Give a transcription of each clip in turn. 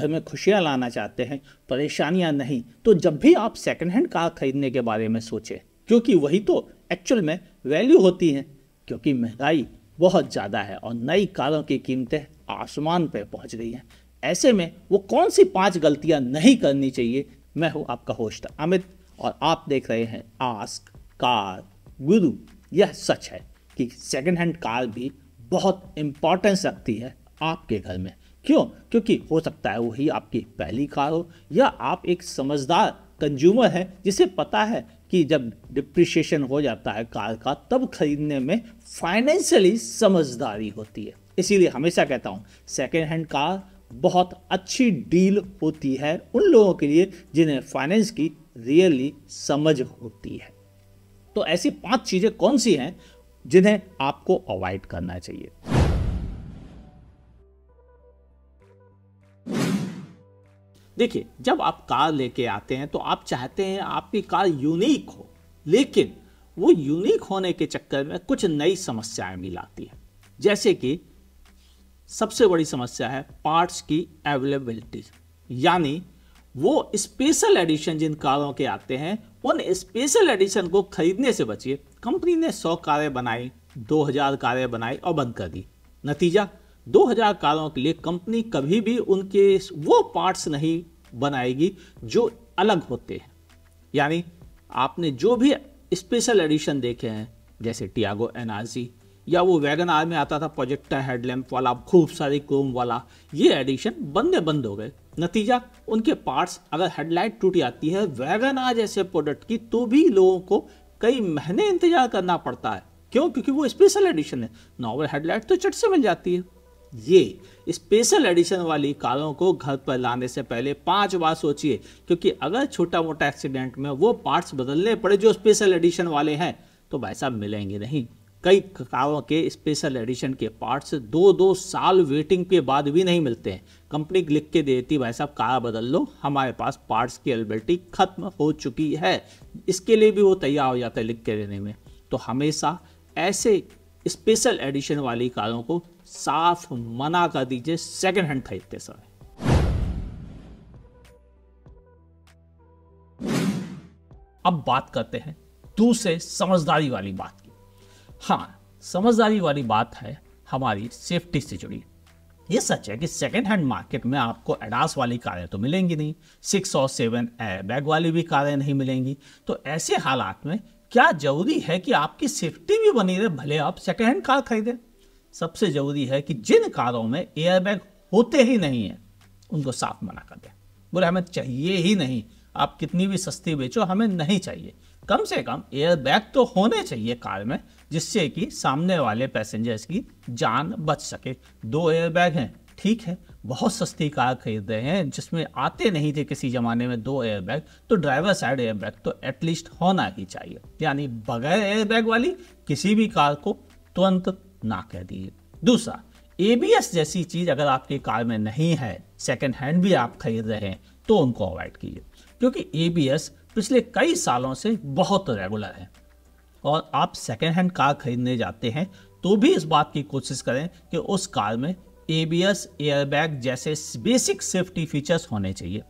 घर में खुशियां लाना चाहते हैं परेशानियां नहीं तो जब भी आप सेकेंड हैंड कार खरीदने के बारे में सोचें क्योंकि वही तो एक्चुअल में वैल्यू होती है क्योंकि महंगाई बहुत ज़्यादा है और नई कारों की कीमतें आसमान पर पहुँच गई हैं ऐसे में वो कौन सी पांच गलतियां नहीं करनी चाहिए मैं हूं आपका होस्ट अमित और आप देख रहे हैं आस्क कार गुरु यह सच है कि सेकेंड हैंड कार भी बहुत इंपॉर्टेंस रखती है आपके घर में क्यों क्योंकि हो सकता है वही आपकी पहली कार हो या आप एक समझदार कंज्यूमर हैं जिसे पता है कि जब डिप्रिशिएशन हो जाता है कार का तब खरीदने में फाइनेंशियली समझदारी होती है इसीलिए हमेशा कहता हूँ सेकेंड हैंड कार बहुत अच्छी डील होती है उन लोगों के लिए जिन्हें फाइनेंस की रियली समझ होती है तो ऐसी पांच चीज़ें कौन सी हैं जिन्हें आपको अवॉइड करना चाहिए देखिए जब आप कार लेके आते हैं तो आप चाहते हैं आपकी कार यूनिक हो लेकिन वो यूनिक होने के चक्कर में कुछ नई समस्याएं भी लाती है जैसे कि सबसे बड़ी समस्या है पार्ट्स की अवेलेबिलिटी यानी वो स्पेशल एडिशन जिन कारों के आते हैं उन स्पेशल एडिशन को खरीदने से बचिए कंपनी ने 100 कारें बनाई 2000 कारें बनाई और बंद कर दी नतीजा 2000 कारों के लिए कंपनी कभी भी उनके वो पार्ट्स नहीं बनाएगी जो अलग होते हैं यानी आपने जो भी स्पेशल एडिशन देखे हैं जैसे टियागो एनआरसी या वो वैगन आर में आता था प्रोजेक्टर हेडलैम्प वाला खूब सारे क्रोम वाला ये एडिशन बंदे बंद हो गए नतीजा उनके पार्ट्स अगर हेडलाइट टूट जाती है वैगन आर जैसे प्रोडक्ट की तो भी लोगों को कई महीने इंतजार करना पड़ता है क्यों क्योंकि वो स्पेशल एडिशन है नॉर्मल हेडलाइट तो चट से मिल जाती है ये स्पेशल एडिशन वाली कारों को घर पर लाने से पहले पांच बार सोचिए क्योंकि अगर छोटा मोटा एक्सीडेंट में वो पार्ट्स बदलने पड़े जो स्पेशल एडिशन वाले हैं तो वैसा मिलेंगे नहीं कई कारों के स्पेशल एडिशन के पार्ट्स दो दो साल वेटिंग के बाद भी नहीं मिलते हैं कंपनी लिख के देती भाई साहब कार बदल लो हमारे पास पार्ट्स की अवेलेबिलिटी खत्म हो चुकी है इसके लिए भी वो तैयार हो जाता है लिख के देने में तो हमेशा ऐसे स्पेशल एडिशन वाली कारों को साफ मना कर दीजिए सेकेंड हैंड खरीदते समय अब बात करते हैं दूसरे समझदारी वाली बात की हाँ समझदारी वाली बात है हमारी सेफ्टी से जुड़ी ये सच है कि सेकेंड हैंड मार्केट में आपको एडास वाली कारें तो मिलेंगी नहीं सिक्स और सेवन ए बैग वाली भी कारें नहीं मिलेंगी तो ऐसे हालात में क्या जरूरी है कि आपकी सेफ्टी भी बनी रहे भले आप सेकेंड हैंड कार खरीदें सबसे जरूरी है कि जिन कारों में एयरबैग होते ही नहीं है उनको साफ मना कर दें बोले हमें चाहिए ही नहीं आप कितनी भी सस्ती बेचो हमें नहीं चाहिए कम से कम एयरबैग तो होने चाहिए कार में जिससे कि सामने वाले पैसेंजर्स की जान बच सके दो एयरबैग हैं ठीक है बहुत सस्ती कार खरीद रहे हैं जिसमें आते नहीं थे किसी ज़माने में दो एयरबैग तो ड्राइवर साइड एयरबैग तो एटलीस्ट होना ही चाहिए यानी बगैर एयरबैग वाली किसी भी कार को तुरंत ना कह दिए दूसरा एबीएस जैसी चीज अगर आपके कार में नहीं है सेकेंड हैंड भी आप खरीद रहे हैं तो उनको अवॉइड कीजिए क्योंकि एबीएस पिछले कई सालों से बहुत रेगुलर है और आप सेकेंड हैंड कार खरीदने जाते हैं तो भी इस बात की कोशिश करें कि उस कार में एबीएस एयरबैग जैसे बेसिक सेफ्टी फीचर्स होने चाहिए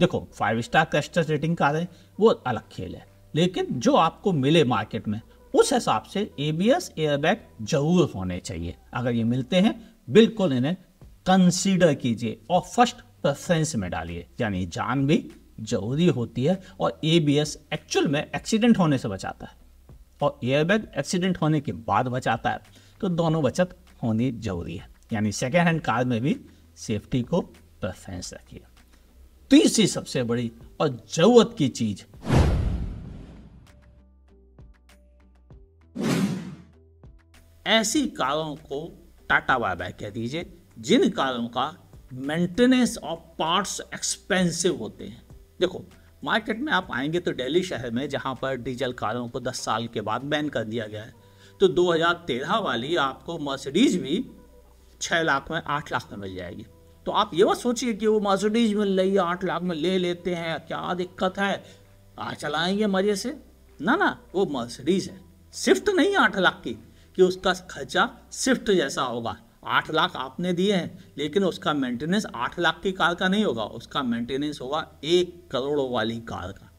देखो five star cluster rating car है वो अलग खेल है लेकिन जो आपको मिले मार्केट में उस हिसाब से एबीएस एयरबैग जरूर होने चाहिए अगर ये मिलते हैं बिल्कुल इन्हें कंसीडर कीजिए और फर्स्ट प्रेफरेंस में डालिए यानी जान भी जरूरी होती है और एबीएस एक्चुअल में एक्सीडेंट होने से बचाता है और एयरबैग एक्सीडेंट होने के बाद बचाता है तो दोनों बचत होनी जरूरी है यानी सेकेंड हैंड कार में भी सेफ्टी को प्रेफरेंस रखिए तीसरी सबसे बड़ी और जरूरत की चीज़ ऐसी कारों को टाटा वाई बाय कह दीजिए जिन कारों का मेंटेनेंस ऑफ पार्ट्स एक्सपेंसिव होते हैं देखो मार्केट में आप आएंगे तो दिल्ली शहर में जहां पर डीजल कारों को 10 साल के बाद बैन कर दिया गया है तो 2013 वाली आपको मर्सिडीज भी 6 लाख में 8 लाख में मिल जाएगी तो आप ये मत सोचिए कि वो मर्सिडीज मिल रही है आठ लाख में ले लेते हैं क्या दिक्कत है आ चलाएंगे मज़े से ना ना वो मर्सिडीज है स्विफ्ट नहीं आठ लाख की कि उसका खर्चा शिफ्ट जैसा होगा आठ लाख आपने दिए हैं लेकिन उसका मेंटेनेंस आठ लाख की कार का नहीं होगा उसका मेंटेनेंस होगा एक करोड़ वाली कार का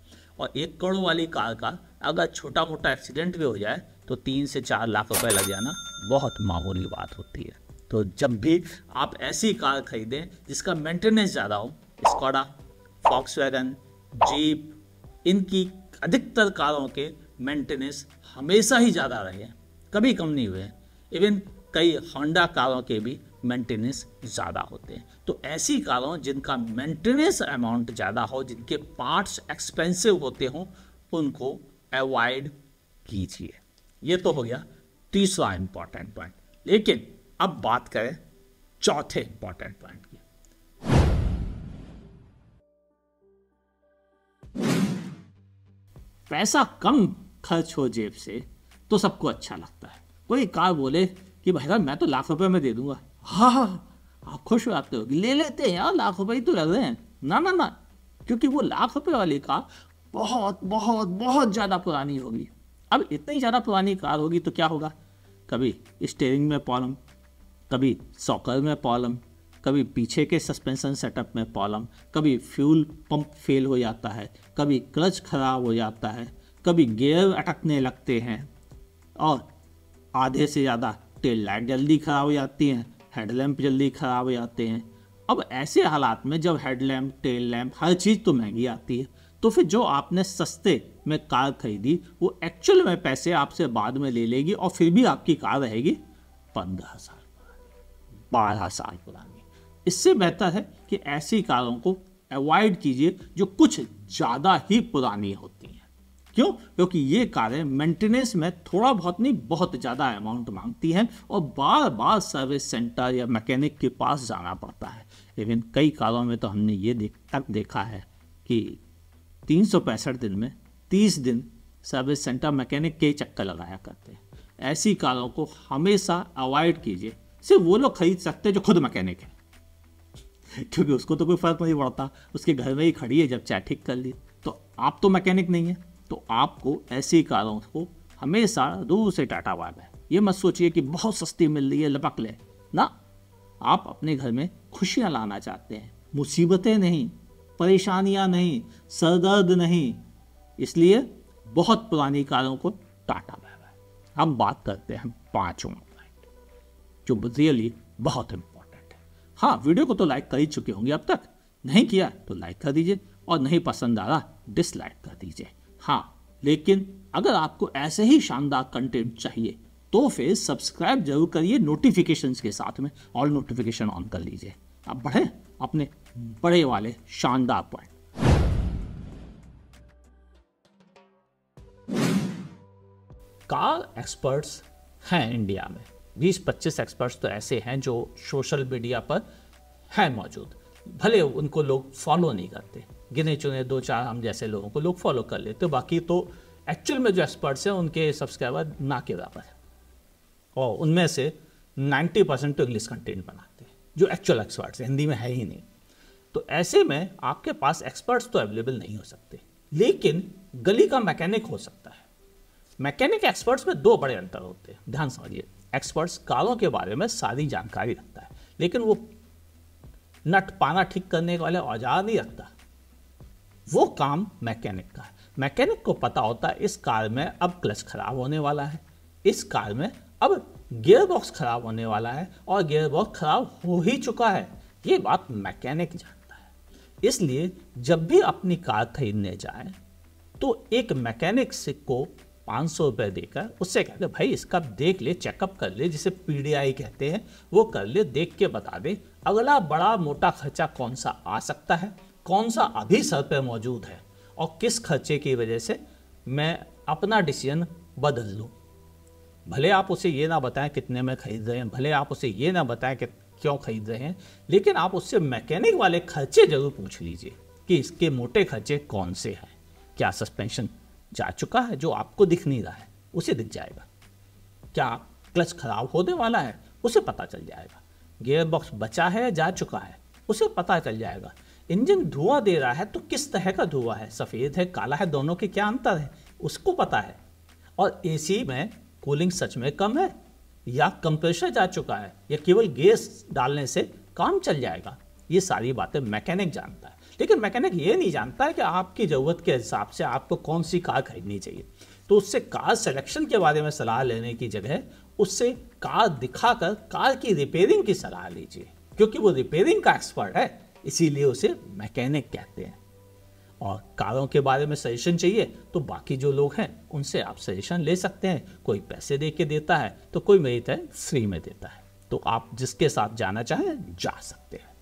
और एक करोड़ वाली कार का अगर छोटा मोटा एक्सीडेंट भी हो जाए तो तीन से चार लाख रुपए लग जाना बहुत मामूली बात होती है तो जब भी आप ऐसी कार खरीदें जिसका मेंटेनेंस ज़्यादा हो स्कॉडा फॉक्स जीप इनकी अधिकतर कारों के मेंटेनेंस हमेशा ही ज़्यादा रहे हैं कभी कम नहीं हुए इवन कई होंडा कारों के भी मेंटेनेंस ज़्यादा होते हैं तो ऐसी कारों जिनका मेंटेनेंस अमाउंट ज़्यादा हो जिनके पार्ट्स एक्सपेंसिव होते हों उनको अवॉइड कीजिए ये तो हो गया तीसरा इंपॉर्टेंट पॉइंट लेकिन अब बात करें चौथे इंपॉर्टेंट पॉइंट की पैसा कम खर्च हो जेब से तो सबको अच्छा लगता है कोई कार बोले कि भाई साहब मैं तो लाख रुपये में दे दूंगा हाँ हाँ, हाँ। आप खुश हो जाते हो ले लेते हैं यार लाख रुपये ही तो लग रहे हैं ना ना ना क्योंकि वो लाख रुपये वाली कार बहुत बहुत बहुत ज़्यादा पुरानी होगी अब इतनी ज़्यादा पुरानी कार होगी तो क्या होगा कभी स्टेयरिंग में प्रॉब्लम कभी सॉकर में प्रॉब्लम कभी पीछे के सस्पेंशन सेटअप में प्रॉब्लम कभी फ्यूल पंप फेल हो जाता है कभी क्लच खराब हो जाता है कभी गेयर अटकने लगते हैं और आधे से ज़्यादा टेल लाइट जल्दी खराब हो जाती हैं हेडलैम्प जल्दी खराब हो जाते हैं अब ऐसे हालात में जब हेडलैम्प टेल लैम्प हर चीज़ तो महंगी आती है तो फिर जो आपने सस्ते में कार खरीदी वो एक्चुअल में पैसे आपसे बाद में ले लेगी और फिर भी आपकी कार रहेगी पंद्रह साल बारह साल पुरानी इससे बेहतर है कि ऐसी कारों को अवॉइड कीजिए जो कुछ ज़्यादा ही पुरानी होती हैं क्यों क्योंकि ये कारें मेंटेनेंस में थोड़ा बहुत नहीं बहुत ज़्यादा अमाउंट मांगती हैं और बार बार सर्विस सेंटर या मैकेनिक के पास जाना पड़ता है इवन कई कारों में तो हमने ये देख तक देखा है कि तीन दिन में तीस दिन सर्विस सेंटर मैकेनिक के चक्कर लगाया करते हैं ऐसी कारों को हमेशा अवॉइड कीजिए सिर्फ वो लोग खरीद सकते हैं जो खुद मैकेनिक है क्योंकि उसको तो कोई फर्क नहीं पड़ता उसके घर में ही खड़ी है जब चाहे ठीक कर ली तो आप तो मैकेनिक नहीं है तो आपको ऐसी कारों को हमेशा दूर से टाटा बाय है ये मत सोचिए कि बहुत सस्ती मिल रही है लपक ले ना आप अपने घर में खुशियाँ लाना चाहते हैं मुसीबतें नहीं परेशानियाँ नहीं सरदर्द नहीं इसलिए बहुत पुरानी कारों को टाटा बाय है अब बात करते हैं पाँचों जो रियली बहुत इम्पोर्टेंट है हाँ वीडियो को तो लाइक कर ही चुके होंगे अब तक नहीं किया तो लाइक कर दीजिए और नहीं पसंद आ रहा डिसलाइक कर दीजिए हाँ लेकिन अगर आपको ऐसे ही शानदार कंटेंट चाहिए तो फिर सब्सक्राइब जरूर करिए नोटिफिकेशन के साथ में ऑल नोटिफिकेशन ऑन कर लीजिए आप बढ़े अपने बड़े वाले शानदार पॉइंट कार एक्सपर्ट्स हैं इंडिया में 20-25 एक्सपर्ट्स तो ऐसे हैं जो सोशल मीडिया पर हैं मौजूद भले उनको लोग फॉलो नहीं करते गिने चुने दो चार हम जैसे लोगों को लोग फॉलो कर लेते बाकी तो एक्चुअल में जो एक्सपर्ट्स हैं उनके सब्सक्राइबर ना के बराबर है और उनमें से 90 परसेंट तो इंग्लिश कंटेंट बनाते हैं जो एक्चुअल एक्सपर्ट्स हिंदी में है ही नहीं तो ऐसे में आपके पास एक्सपर्ट्स तो अवेलेबल नहीं हो सकते लेकिन गली का मैकेनिक हो सकता है मैकेनिक एक्सपर्ट्स में दो बड़े अंतर होते हैं ध्यान समझिए एक्सपर्ट्स कारों के बारे में सारी जानकारी रखता है लेकिन वो नट पाना ठीक करने वाले औजार नहीं रखता वो काम मैकेनिक का है मैकेनिक को पता होता है इस कार में अब क्लच खराब होने वाला है इस कार में अब गियर बॉक्स खराब होने वाला है और गियर बॉक्स खराब हो ही चुका है ये बात मैकेनिक जानता है इसलिए जब भी अपनी कार खरीदने जाए तो एक मैकेनिक से को पाँच सौ रुपये देकर उससे कहते भाई इसका देख ले चेकअप कर ले जिसे पी कहते हैं वो कर ले देख के बता दे अगला बड़ा मोटा खर्चा कौन सा आ सकता है कौन सा अभी सर पर मौजूद है और किस खर्चे की वजह से मैं अपना डिसीजन बदल लूँ भले आप उसे ये ना बताएं कितने में खरीद रहे हैं भले आप उसे ये ना बताएं कि क्यों खरीद रहे हैं लेकिन आप उससे मैकेनिक वाले खर्चे जरूर पूछ लीजिए कि इसके मोटे खर्चे कौन से हैं क्या सस्पेंशन जा चुका है जो आपको दिख नहीं रहा है उसे दिख जाएगा क्या क्लच खराब होने वाला है उसे पता चल जाएगा गियर बॉक्स बचा है जा चुका है उसे पता चल जाएगा इंजन धुआं दे रहा है तो किस तरह का धुआं है सफ़ेद है काला है दोनों के क्या अंतर है उसको पता है और एसी में कूलिंग सच में कम है या कंप्रेशर जा चुका है या केवल गैस डालने से काम चल जाएगा ये सारी बातें मैकेनिक जानता है लेकिन मैकेनिक ये नहीं जानता है कि आपकी ज़रूरत के हिसाब से आपको कौन सी कार खरीदनी चाहिए तो उससे कार सिलेक्शन के बारे में सलाह लेने की जगह उससे कार दिखाकर कार की रिपेयरिंग की सलाह लीजिए क्योंकि वो रिपेयरिंग का एक्सपर्ट है इसीलिए उसे मैकेनिक कहते हैं और कारों के बारे में सजेशन चाहिए तो बाकी जो लोग हैं उनसे आप सजेशन ले सकते हैं कोई पैसे दे के देता है तो कोई मेरी तरह फ्री में देता है तो आप जिसके साथ जाना चाहें जा सकते हैं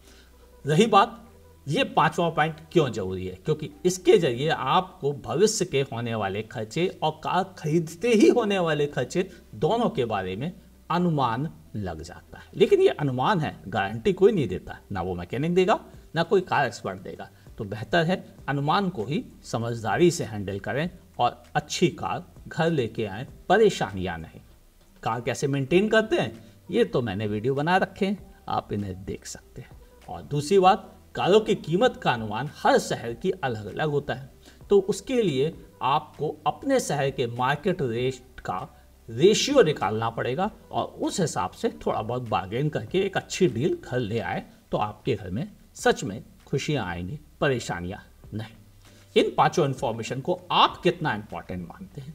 रही बात ये पांचवा पॉइंट क्यों जरूरी है क्योंकि इसके जरिए आपको भविष्य के होने वाले खर्चे और कार खरीदते ही होने वाले खर्चे दोनों के बारे में अनुमान लग जाता है लेकिन ये अनुमान है गारंटी कोई नहीं देता ना वो मैकेनिक देगा ना कोई कार एक्सपर्ट देगा तो बेहतर है अनुमान को ही समझदारी से हैंडल करें और अच्छी कार घर लेके आए परेशानियाँ नहीं कार कैसे मेंटेन करते हैं ये तो मैंने वीडियो बना रखे हैं आप इन्हें देख सकते हैं और दूसरी बात कारों की कीमत का अनुमान हर शहर की अलग अलग होता है तो उसके लिए आपको अपने शहर के मार्केट रेट का रेशियो निकालना पड़ेगा और उस हिसाब से थोड़ा बहुत बार्गेन करके एक अच्छी डील घर ले आए तो आपके घर में सच में खुशियाँ आएंगी परेशानियाँ नहीं इन पांचों इन्फॉर्मेशन को आप कितना इंपॉर्टेंट मानते हैं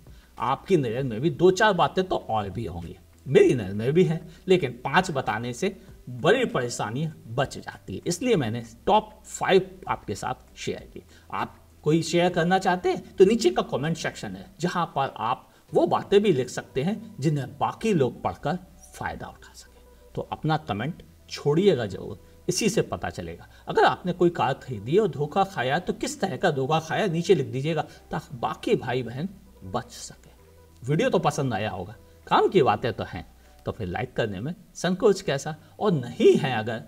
आपकी नज़र में भी दो चार बातें तो और भी होंगी मेरी नज़र में भी है लेकिन पांच बताने से बड़ी परेशानियाँ बच जाती है इसलिए मैंने टॉप फाइव आपके साथ शेयर की आप कोई शेयर करना चाहते हैं तो नीचे का कमेंट सेक्शन है जहाँ पर आप वो बातें भी लिख सकते हैं जिन्हें बाकी लोग पढ़कर फ़ायदा उठा सकें तो अपना कमेंट छोड़िएगा जरूर इसी से पता चलेगा अगर आपने कोई कार खरीदी और धोखा खाया तो किस तरह का धोखा खाया नीचे लिख दीजिएगा ताकि बाकी भाई बहन बच सके वीडियो तो पसंद आया होगा काम की बातें तो हैं तो फिर लाइक करने में संकोच कैसा और नहीं है अगर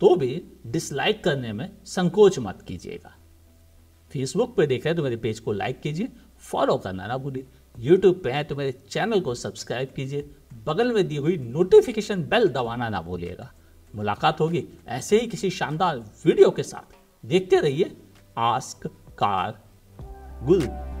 तो भी डिसलाइक करने में संकोच मत कीजिएगा फेसबुक पे देख रहे हैं तो मेरे पेज को लाइक कीजिए फॉलो करना ना भूलिए यूट्यूब पे हैं तो मेरे चैनल को सब्सक्राइब कीजिए बगल में दी हुई नोटिफिकेशन बेल दबाना ना भूलिएगा मुलाकात होगी ऐसे ही किसी शानदार वीडियो के साथ देखते रहिए आस्क कार गुल